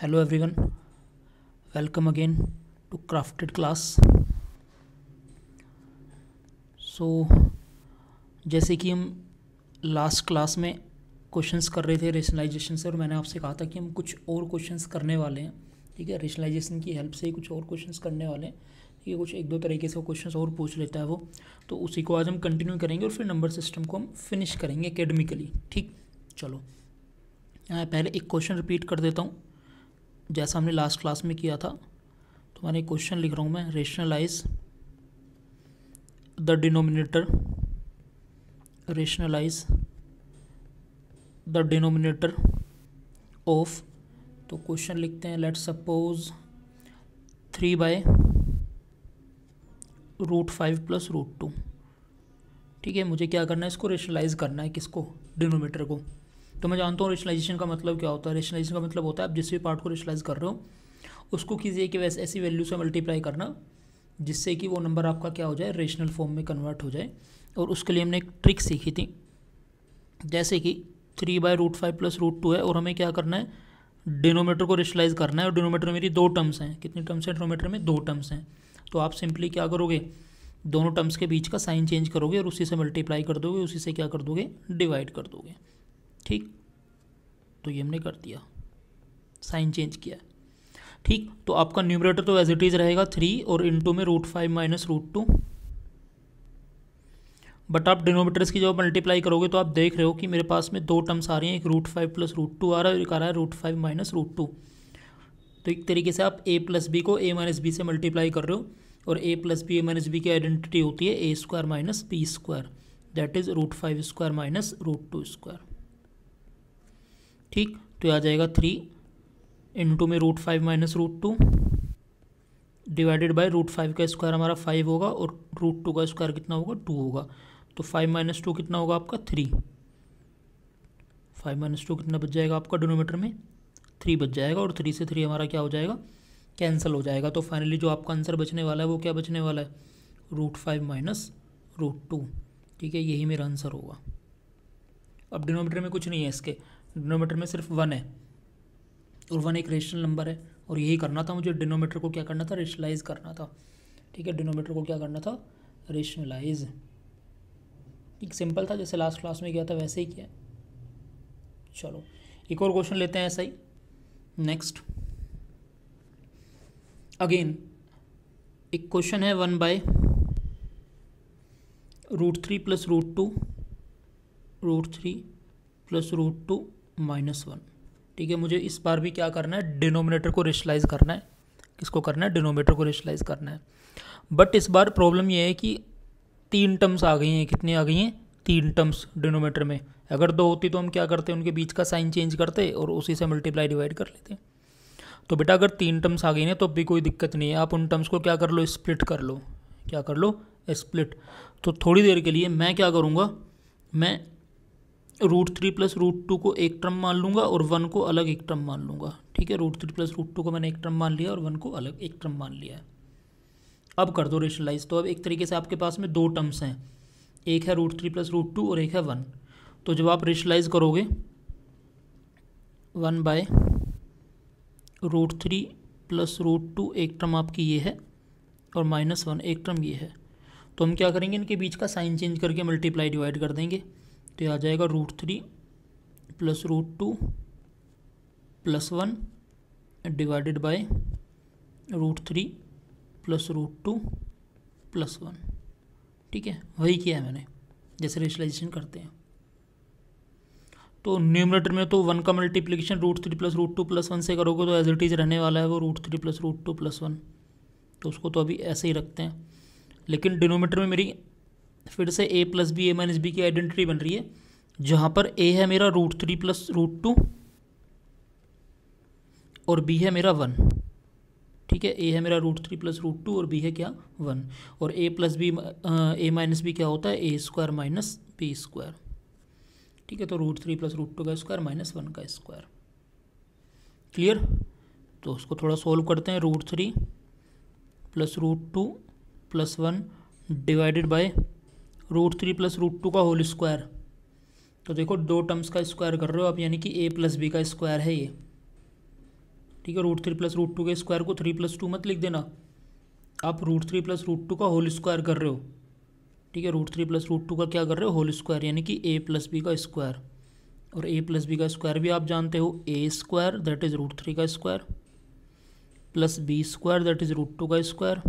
hello everyone welcome again to crafted class so जैसे कि हम लास्ट क्लास में क्वेश्चंस कर रहे थे रेशनलाइजेशन से और मैंने आपसे कहा था कि हम कुछ और क्वेश्चंस करने वाले हैं ठीक है रेशनलाइजेशन की हेल्प से ही कुछ और क्वेश्चंस करने वाले हैं ठीक है कुछ एक दो तरीके से क्वेश्चंस और पूछ लेता है वो तो उसी को आज हम कंटिन्यू करेंगे और फिर नंबर सिस्टम को हम फिनिश करेंगे एकेडमिकली ठीक चलो पहले एक क्वेश्चन रिपीट कर देता हूँ जैसा हमने लास्ट क्लास में किया था तो मैंने क्वेश्चन लिख रहा हूँ मैं rationalise the denominator rationalise the denominator of तो क्वेश्चन लिखते हैं let suppose three by root five plus root two ठीक है मुझे क्या करना है इसको रेशनलाइज करना है किसको डिनोमीटर को तो मैं जानता हूँ रेशनलाइजेशन का मतलब क्या होता है रेशनलाइजेशन का मतलब होता है आप जिस भी पार्ट को रेशनलाइज कर रहे हो उसको कीजिए कि वैसे ऐसी वैल्यू से मल्टीप्लाई करना जिससे कि वो नंबर आपका क्या हो जाए रेशनल फॉर्म में कन्वर्ट हो जाए और उसके लिए हमने एक ट्रिक सीखी थी जैसे कि three by root five plus root two है और हमें क्या करना है डिनोमीटर को रेशलाइज करना है और डिनोमीटर मेरी दो टर्म्स हैं कितनी टर्म्स हैं डिनोमीटर में दो टर्म्स हैं तो आप सिंपली क्या करोगे दोनों टर्म्स के बीच का साइन चेंज करोगे और उसी से मल्टीप्लाई कर दोगे उसी से क्या कर दोगे डिवाइड कर दोगे ठीक तो ये हमने कर दिया साइन चेंज किया ठीक तो आपका न्यूमरेटर तो एज इट इज़ रहेगा थ्री और टू में root five minus root two but आप डिनोमीटर्स की जब मल्टीप्लाई करोगे तो आप देख रहे हो कि मेरे पास में दो टर्म्स आ रही हैं एक root five plus root two आ रहा है और एक आ रहा है root five minus root two तो एक तरीके से आप ए प्लस बी को ए माइनस बी से मल्टीप्लाई कर रहे हो और A plus B A minus B की आइडेंटिटी होती है A square minus B square that is root five square minus root two square ठीक तो आ जाएगा थ्री इंटू में root five minus root two divided by root five का square हमारा फाइव होगा और रूट टू का स्क्वायर कितना होगा टू होगा तो फाइव माइनस टू कितना होगा आपका थ्री फाइव माइनस टू कितना बच जाएगा आपका डिनोमीटर में थ्री बच जाएगा और थ्री से थ्री हमारा क्या हो जाएगा कैंसिल हो जाएगा तो फाइनली जो आपका आंसर बचने वाला है वो क्या बचने वाला है root five minus root two ठीक है यही मेरा आंसर होगा अब डिनोमीटर में कुछ नहीं है इसके डिनोमीटर में सिर्फ वन है और वन एक रेशनल नंबर है और यही करना था मुझे डिनोमीटर को क्या करना था रेशनलाइज करना था ठीक है डिनोमीटर को क्या करना था रेशनलाइज एक सिंपल था जैसे लास्ट क्लास में किया था वैसे ही किया चलो एक और क्वेश्चन लेते हैं ऐसा ही नेक्स्ट अगेन एक क्वेश्चन है one by root three plus root two root three plus root two minus one ठीक है मुझे इस बार भी क्या करना है डिनोमिनेटर को रेशलाइज करना है किसको करना है डिनोमिनेटर को रेशलाइज करना है बट इस बार प्रॉब्लम यह है कि तीन टर्म्स आ गई हैं कितनी आ गई हैं तीन टर्म्स डिनोमीटर में अगर दो होती तो हम क्या करते उनके बीच का साइन चेंज करते और उसी से मल्टीप्लाई डिवाइड कर लेते तो बेटा अगर तीन टर्म्स आ गई ना तो भी कोई दिक्कत नहीं है आप उन टर्म्स को क्या कर लो स्प्लिट कर लो क्या कर लो स्प्लिट तो थोड़ी देर के लिए मैं क्या करूँगा मैं root three plus root two को एक टर्म मान लूँगा और वन को अलग एक टर्म मान लूँगा ठीक है root three plus root two को मैंने एक टर्म मान लिया और वन को अलग एक टर्म मान लिया है अब कर दो रेशनलाइज तो अब एक तरीके से आपके पास में दो टर्म्स हैं एक है root three plus root two और एक है वन तो जब आप रेशनलाइज करोगे one by root three plus root two एक टर्म आपकी ये है और माइनस वन एक टर्म ये है तो हम क्या करेंगे इनके बीच का साइन चेंज करके मल्टीप्लाई डिवाइड कर देंगे तो आ जाएगा root three plus root two plus one divided by root three plus root two plus one ठीक है वही किया है मैंने जैसे रेशलाइजेशन करते हैं तो न्यूमरेटर में तो वन का multiplication root three plus root two plus one से करोगे तो एज इट इज़ रहने वाला है वो root three plus root two plus one तो उसको तो अभी ऐसे ही रखते हैं लेकिन डिनोमीटर में मेरी फिर से A plus B A minus B की आइडेंटिटी बन रही है जहाँ पर ए है मेरा root three plus root two और बी है मेरा वन ठीक है ए है मेरा root three plus root two और बी है क्या वन और A plus B A minus B क्या होता है A square minus B square ठीक है तो root three plus root two का स्क्वायर माइनस वन का स्क्वायर क्लियर तो उसको थोड़ा सोल्व करते हैं root three plus root two plus one divided by root three plus root two का होल स्क्वायर तो देखो दो टर्म्स का स्क्वायर कर रहे हो आप यानी कि ए प्लस बी का स्क्वायर है ये ठीक है root three plus root two के स्क्वायर को थ्री प्लस टू मत लिख देना आप root three plus root two का होल स्क्वायर कर रहे हो ठीक है root three plus root two का क्या कर रहे हो होल स्क्वायर यानी कि ए प्लस बी का स्क्वायर और ए प्लस बी का स्क्वायर भी आप जानते हो ए square that is root three का square plus B square that is root two का स्क्वायर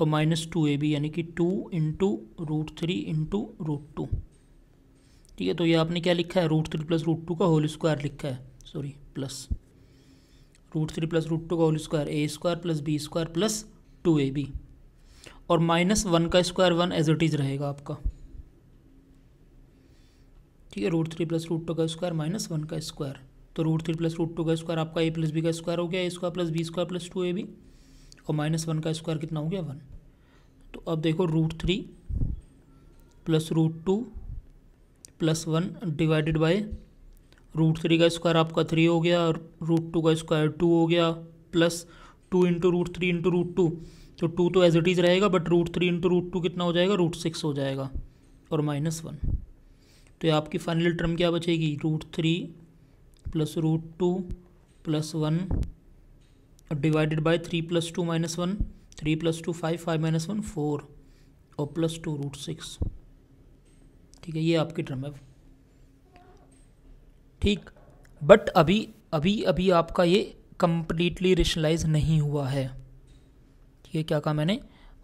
और माइनस टू ए बी यानी कि two into root three into root two ठीक है तो ये आपने क्या लिखा है root three plus root two का होल स्क्वायर लिखा है sorry plus root three plus root two का whole square A square plus B square plus two A B और माइनस वन का square one as it is रहेगा आपका ठीक है root three plus root two का स्क्वायर माइनस वन का square तो root three plus root two का स्क्वायर आपका ए प्लस बी का स्क्वायर हो गया A square plus B square plus two A B और माइनस वन का स्क्वायर कितना हो गया वन तो अब देखो root three plus root two plus one divided by root three का स्क्वायर आपका थ्री हो गया और रूट टू का स्क्वायर टू हो गया plus two into root three into root two तो टू तो एज इट इज़ रहेगा but root three into root two कितना हो जाएगा रूट सिक्स हो जाएगा और माइनस वन तो ये आपकी फाइनल टर्म क्या बचेगी root three plus root two plus one और divided by three plus two minus one three plus two five five minus one four और प्लस टू रूट सिक्स ठीक है ये आपकी टर्म है ठीक बट अभी अभी अभी आपका ये कम्प्लीटली रेशनलाइज नहीं हुआ है ठीक है क्या कहा मैंने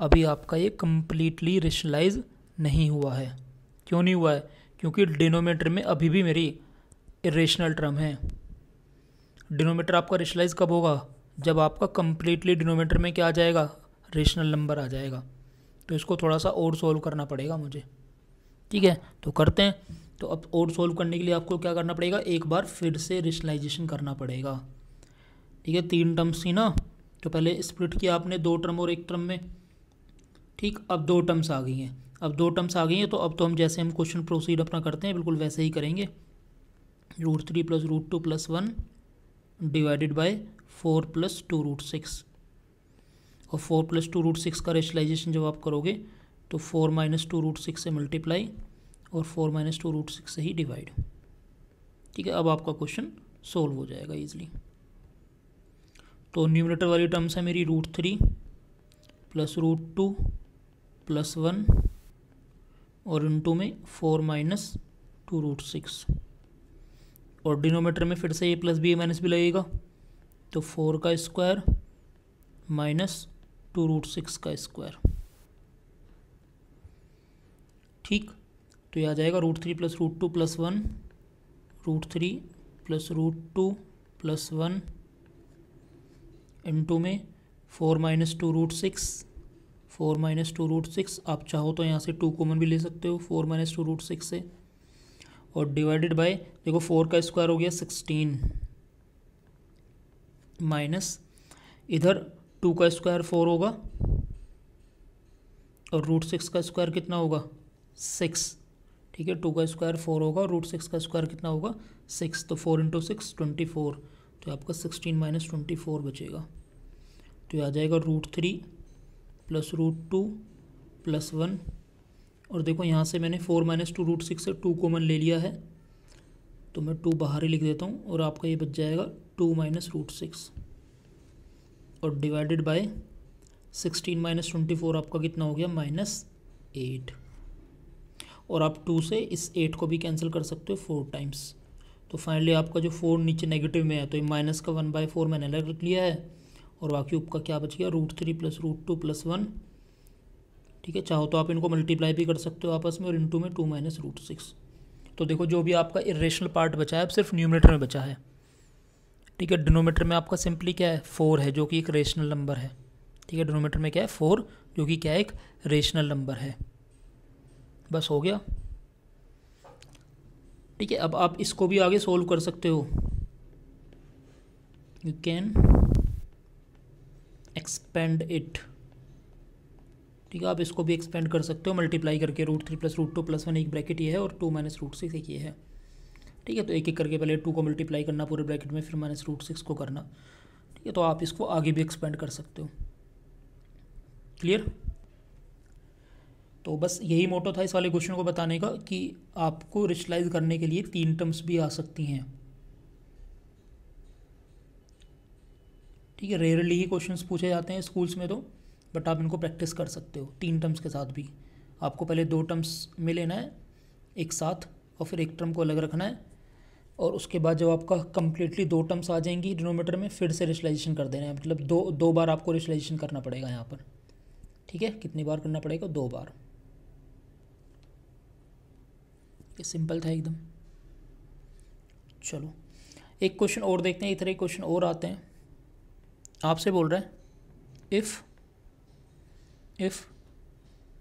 अभी आपका ये कम्प्लीटली रेशनलाइज नहीं हुआ है क्यों नहीं हुआ है क्योंकि डिनोमीटर में अभी भी मेरी इरेशनल टर्म है डिनोमीटर आपका रेशनलाइज कब होगा जब आपका कम्प्लीटली डिनोमीटर में क्या आ जाएगा रेशनल नंबर आ जाएगा तो इसको थोड़ा सा और सोल्व करना पड़ेगा मुझे ठीक है तो करते हैं तो अब और सोल्व करने के लिए आपको क्या करना पड़ेगा एक बार फिर से रेशनलाइजेशन करना पड़ेगा ठीक है तीन टर्म्स थी ना तो पहले स्प्लिट किया आपने दो टर्म और एक टर्म में ठीक अब दो टर्म्स आ गई हैं अब दो टर्म्स आ गई हैं तो अब तो हम जैसे हम क्वेश्चन प्रोसीड अपना करते हैं बिल्कुल वैसे ही करेंगे root three plus root two plus one divided by four plus two root six और four plus two root six का रेशलाइजेशन जब आप करोगे तो four minus two root six से मल्टीप्लाई और four minus two root six से ही डिवाइड ठीक है अब आपका क्वेश्चन सोल्व हो जाएगा ईजिली तो न्यूमिनेटर वाली टर्म्स है मेरी root three plus root two plus one और इनटू में four minus two root six और डिनोमीटर में फिर से A plus B A minus भी लगेगा तो फोर का square minus two root six का स्क्वायर ठीक तो यह आ जाएगा root three plus root two plus one root three plus root two plus one into में four minus two root six four minus two root six आप चाहो तो यहाँ से टू कॉमन भी ले सकते हो four minus two root six से और डिवाइडेड बाय देखो फोर का स्क्वायर हो गया सिक्सटीन माइनस इधर टू का स्क्वायर फोर होगा और रूट सिक्स का स्क्वायर कितना होगा सिक्स ठीक है टू का स्क्वायर फोर होगा और रूट सिक्स का स्क्वायर कितना होगा सिक्स तो four into six twenty four तो आपका सिक्सटीन माइनस ट्वेंटी फोर बचेगा तो ये आ जाएगा root three plus root two plus one और देखो यहाँ से मैंने four minus two root six से टू कॉमन ले लिया है तो मैं टू बाहर ही लिख देता हूँ और आपका ये बच जाएगा टू माइनस रूट सिक्स और divided by sixteen minus twenty four आपका कितना हो गया माइनस एट और आप टू से इस एट को भी कैंसिल कर सकते हो फोर टाइम्स तो फाइनली आपका जो फोर नीचे नेगेटिव में है तो ये माइनस का वन बाई फोर मैंने अलग रख लिया है और बाकी ऊपर क्या बच गया root three plus root two plus one ठीक है चाहो तो आप इनको मल्टीप्लाई भी कर सकते हो आपस में और टू में टू माइनस रूट सिक्स तो देखो जो भी आपका इरेशनल पार्ट बचा है अब सिर्फ न्यूमिनेटर में बचा है ठीक है डिनोमीटर में आपका सिंपली क्या है फोर है जो कि एक रेशनल नंबर है ठीक है डिनोमीटर में क्या है फोर जो कि क्या है एक रेशनल नंबर है बस हो गया ठीक है अब आप इसको भी आगे सोल्व कर सकते हो यू कैन एक्सपेंड इट ठीक है आप इसको भी एक्सपेंड कर सकते हो मल्टीप्लाई करके root three plus root two plus one एक ब्रैकेट ये है और टू माइनस रूट सिक्स एक ये है ठीक है तो एक एक करके पहले टू को मल्टीप्लाई करना पूरे ब्रैकेट में फिर माइनस रूट सिक्स को करना ठीक है तो आप इसको आगे भी एक्सपेंड कर सकते हो क्लियर तो बस यही मोटो था इस वाले क्वेश्चन को बताने का कि आपको रिचलाइज करने के लिए तीन टर्म्स भी आ सकती हैं ठीक है रेयरली ही क्वेश्चंस पूछे जाते हैं स्कूल्स में तो बट आप इनको प्रैक्टिस कर सकते हो तीन टर्म्स के साथ भी आपको पहले दो टर्म्स में लेना है एक साथ और फिर एक टर्म को अलग रखना है और उसके बाद जब आपका कम्प्लीटली दो टर्म्स आ जाएंगी डिनोमीटर में फिर से रिशलाइजेशन कर देना है मतलब दो दो बार आपको रिशलाइजेशन करना पड़ेगा यहाँ पर ठीक है कितनी बार करना पड़ेगा दो बार ये सिंपल था एकदम चलो एक क्वेश्चन और देखते हैं इतने क्वेश्चन और आते हैं आपसे बोल रहे हैं if if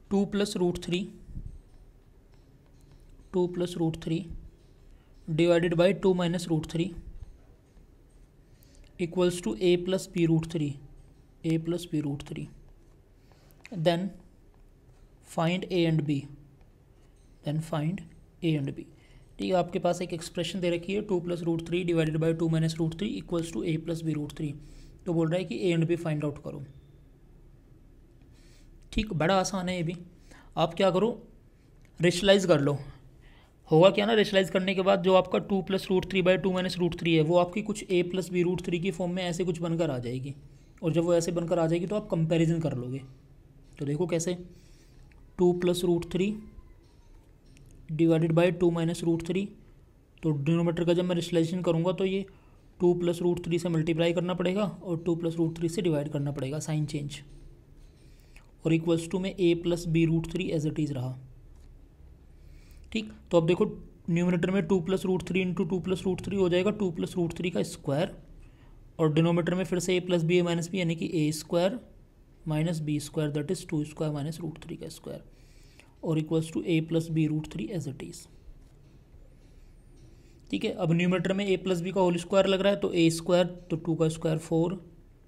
two plus root three two plus root three divided by two minus root three equals to A plus P root three A plus P root three then find A and B then find A and B ठीक है आपके पास एक expression दे रखी है two plus root three divided by two minus root three equals to A plus B root three तो बोल रहा है कि A and B find out करो ठीक बड़ा आसान है ये भी आप क्या करो रेशलाइज कर लो होगा क्या ना रेशलाइज करने के बाद जो आपका two plus root three by two minus root three है वो आपकी कुछ A plus B root three की फॉर्म में ऐसे कुछ बनकर आ जाएगी और जब वो ऐसे बनकर आ जाएगी तो आप कंपैरिजन कर लोगे तो देखो कैसे two plus root three divided by two minus root three तो डिनोमीटर का जब मैं रेशलाइजेशन करूँगा तो ये टू प्लस रूट थ्री से मल्टीप्लाई करना पड़ेगा और टू प्लस रूट थ्री से डिवाइड करना पड़ेगा साइन चेंज और इक्वल्स टू में A plus B root three as it is रहा ठीक तो अब देखो न्यूमिनेटर में two plus root three into two plus root three हो जाएगा टू प्लस रूट थ्री का स्क्वायर और डिनोमीटर में फिर से A plus B A minus B यानी कि A square minus B square that is two square minus root three का स्क्वायर और equals to A plus B root three as it is ठीक है अब न्यूमीटर में ए प्लस बी का whole square लग रहा है तो ए स्क्वायर तो टू का square four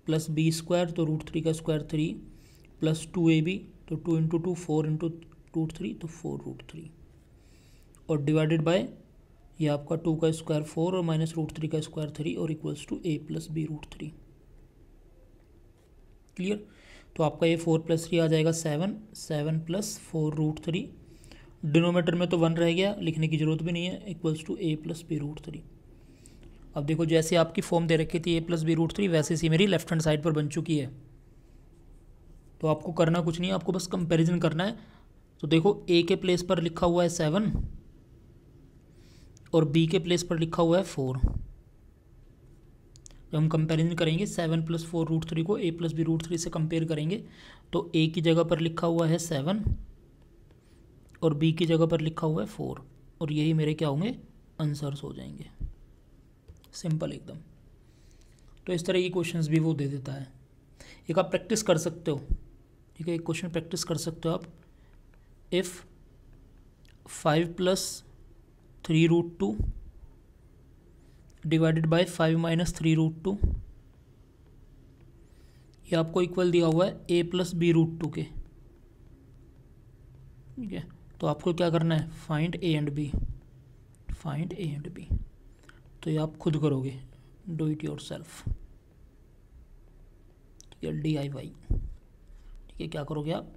plus B square तो रूट थ्री का square three plus two A B तो two into two four into root three तो फोर रूट थ्री और डिवाइडेड बाय ये आपका टू का स्क्वायर फोर और माइनस रूट थ्री का स्क्वायर थ्री और equals to A plus B root three clear तो आपका ये फोर प्लस थ्री आ जाएगा seven seven plus four root three denominator में तो वन रह गया लिखने की ज़रूरत भी नहीं है equals to A plus B root three अब देखो जैसे आपकी फॉर्म दे रखी थी A plus B root three वैसे सी मेरी लेफ्ट हैंड साइड पर बन चुकी है तो आपको करना कुछ नहीं है आपको बस कंपैरिजन करना है तो देखो ए के प्लेस पर लिखा हुआ है सेवन और बी के प्लेस पर लिखा हुआ है फोर जब हम कंपेरिजन करेंगे seven plus four root three को A plus B root three से कंपेयर करेंगे तो ए की जगह पर लिखा हुआ है सेवन और बी की जगह पर लिखा हुआ है फोर और यही मेरे क्या होंगे आंसर्स हो जाएंगे सिंपल एकदम तो इस तरह के क्वेश्चंस भी वो दे देता है एक आप प्रैक्टिस कर सकते हो ठीक है एक क्वेश्चन प्रैक्टिस कर सकते हो आप if five plus three root two divided by five minus three root two ये आपको इक्वल दिया हुआ है A plus B root two के ठीक है तो आपको क्या करना है find A and B find A and B तो ये आप खुद करोगे डू इट योर सेल्फ ठीक है डी आई वाई ठीक है क्या करोगे आप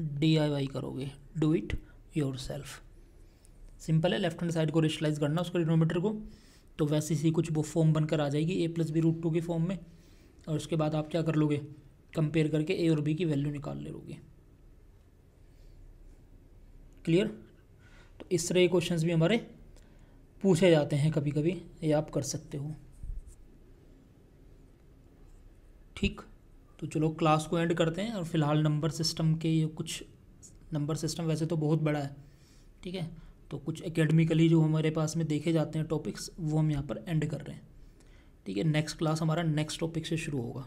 डी आई वाई करोगे do it yourself simple है लेफ्ट हैंड साइड को रिशलाइज़ करना उसके डिनोमीटर को तो वैसे ही कुछ वो फॉर्म बनकर आ जाएगी A plus B root two के फॉर्म में और उसके बाद आप क्या कर लोगे कंपेयर करके ए और बी की वैल्यू निकाल ले लोगे क्लियर तो इस तरह के क्वेश्चंस भी हमारे पूछे जाते हैं कभी कभी ये आप कर सकते हो ठीक तो चलो क्लास को एंड करते हैं और फिलहाल नंबर सिस्टम के ये कुछ नंबर सिस्टम वैसे तो बहुत बड़ा है ठीक है तो कुछ एकेडमिकली जो हमारे पास में देखे जाते हैं टॉपिक्स वो हम यहाँ पर एंड कर रहे हैं ठीक है नेक्स्ट क्लास हमारा नेक्स्ट टॉपिक से शुरू होगा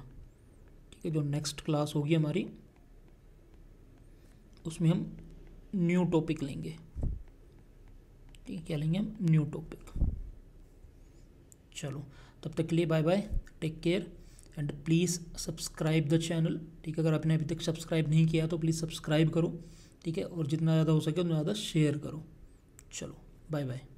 ठीक है जो नेक्स्ट क्लास होगी हमारी उसमें हम न्यू टॉपिक लेंगे ठीक है क्या लेंगे हम न्यू टॉपिक चलो तब तक के लिए bye bye take care and please subscribe the channel ठीक है अगर आपने अभी तक सब्सक्राइब नहीं किया तो प्लीज़ सब्सक्राइब करो ठीक है और जितना ज़्यादा हो सके उतना ज़्यादा शेयर करो चलो बाय बाय